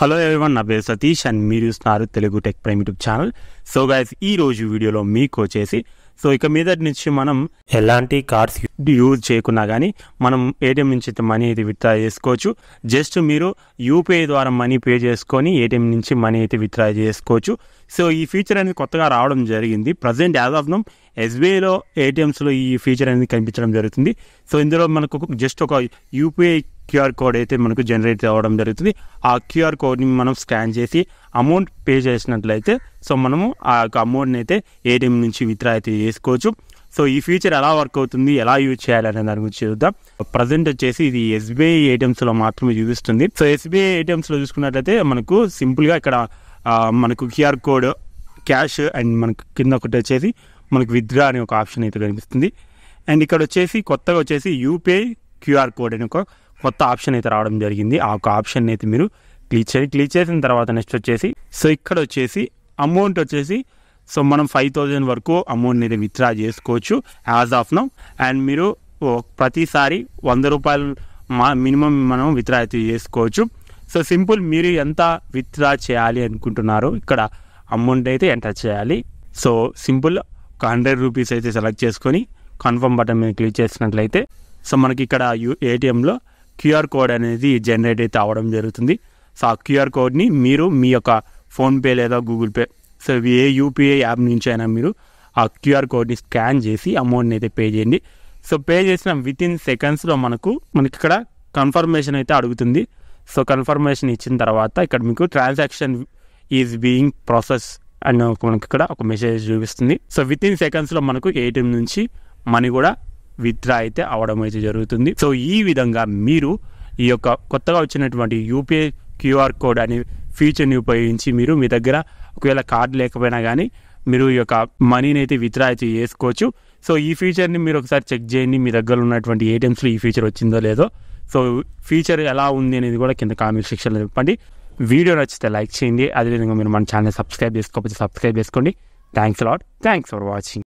hello everyone నా పేరు Satish and మీరు చూస్తున్నారు Telugu tech prime YouTube channel so guys ఈ రోజు వీడియోలో మీకు వచ్చేసి సో ఇక మీద నుంచి మనం ఎలాంటి కార్డ్స్ యూజ్ చేయకున్నా కానీ మనం ఏటీఎం నుంచి అయితే మనీ అయితే విత్డ్రా చేసుకోవచ్చు జస్ట్ మీరు యూపీఐ ద్వారా మనీ పే చేసుకొని ఏటీఎం నుంచి మనీ అయితే విత్డ్రా చేసుకోవచ్చు సో ఈ ఫీచర్ అనేది కొత్తగా రావడం జరిగింది ప్రజెంట్ యాజ్ ఆఫ్ నమ్ ఎస్బీఐలో ఏటీఎంస్లో ఈ ఫీచర్ అనేది కనిపించడం జరుగుతుంది సో ఇందులో మనకు జస్ట్ ఒక యూపీఐ క్యూఆర్ కోడ్ అయితే మనకు జనరేట్ అవ్వడం జరుగుతుంది ఆ క్యూఆర్ కోడ్ని మనం స్కాన్ చేసి అమౌంట్ పే చేసినట్లయితే సో మనము ఆ యొక్క అమౌంట్ని అయితే ఏటీఎం నుంచి విత్డ్రా అయితే చేసుకోవచ్చు సో ఈ ఫీచర్ ఎలా వర్క్ అవుతుంది ఎలా యూజ్ చేయాలి అనే దాని గురించి చూద్దాం ప్రజెంట్ వచ్చేసి ఇది ఎస్బీఐ ఏటీఎంస్లో మాత్రమే చూపిస్తుంది సో ఎస్బీఐ ఏటీఎంస్లో చూసుకున్నట్లయితే మనకు సింపుల్గా ఇక్కడ మనకు క్యూఆర్ కోడ్ క్యాష్ అండ్ మనకు కింద ఒకటి వచ్చేసి మనకు విత్డ్రా అనే ఒక ఆప్షన్ అయితే కనిపిస్తుంది అండ్ ఇక్కడ వచ్చేసి కొత్తగా వచ్చేసి యూపీఐ క్యూఆర్ కోడ్ అని ఒక కొత్త ఆప్షన్ అయితే రావడం జరిగింది ఆ ఒక ఆప్షన్ అయితే మీరు క్లిక్ చేయండి క్లిక్ చేసిన తర్వాత నెక్స్ట్ వచ్చేసి సో ఇక్కడ వచ్చేసి అమౌంట్ వచ్చేసి సో మనం ఫైవ్ థౌజండ్ వరకు అమౌంట్ అయితే విత్డ్రా చేసుకోవచ్చు యాజ్ ఆఫ్ నౌ అండ్ మీరు ప్రతిసారి వంద రూపాయలు మా మినిమం మనం విత్డ్రా అయితే చేసుకోవచ్చు సో సింపుల్ మీరు ఎంత విత్డ్రా చేయాలి అనుకుంటున్నారో ఇక్కడ అమౌంట్ అయితే ఎంటర్ చేయాలి సో సింపుల్ ఒక హండ్రెడ్ రూపీస్ అయితే సెలెక్ట్ చేసుకొని కన్ఫర్మ్ బటన్ మీద క్లిక్ చేసినట్లయితే సో మనకి ఇక్కడ యూ ఏటీఎంలో క్యూఆర్ కోడ్ అనేది జనరేట్ అయితే అవ్వడం జరుగుతుంది సో ఆ క్యూఆర్ కోడ్ని మీరు మీ యొక్క ఫోన్పే లేదా గూగుల్ పే సో ఏ యూపీఐ యాప్ నుంచి అయినా మీరు ఆ క్యూఆర్ కోడ్ని స్కాన్ చేసి అమౌంట్ని అయితే పే చేయండి సో పే చేసిన విత్ ఇన్ సెకండ్స్లో మనకు మనకి ఇక్కడ కన్ఫర్మేషన్ అయితే అడుగుతుంది సో కన్ఫర్మేషన్ ఇచ్చిన తర్వాత ఇక్కడ మీకు ట్రాన్సాక్షన్ ఈజ్ బీయింగ్ ప్రాసెస్ అని మనకి ఇక్కడ ఒక మెసేజ్ చూపిస్తుంది సో విత్ ఇన్ సెకండ్స్లో మనకు ఏటీఎం నుంచి మనీ కూడా విత్డ్రా అయితే అవడం అయితే జరుగుతుంది సో ఈ విధంగా మీరు ఈ యొక్క కొత్తగా వచ్చినటువంటి యూపీఐ క్యూఆర్ కోడ్ అనే ఫీచర్ని ఉపయోగించి మీరు మీ దగ్గర ఒకవేళ కార్డు లేకపోయినా కానీ మీరు ఈ యొక్క మనీని అయితే విత్డ్రా అయితే చేసుకోవచ్చు సో ఈ ఫీచర్ని మీరు ఒకసారి చెక్ చేయండి మీ దగ్గర ఉన్నటువంటి ఏటీఎమ్స్లో ఈ ఫీచర్ వచ్చిందో లేదో సో ఫీచర్ ఎలా ఉంది అనేది కూడా కింద కామెంట్ సెక్షన్లో చెప్పండి వీడియో నచ్చితే లైక్ చేయండి అదేవిధంగా మీరు మన ఛానల్ సబ్స్క్రైబ్ చేసుకోకపోతే సబ్స్క్రైబ్ చేసుకోండి thanks lot thanks for watching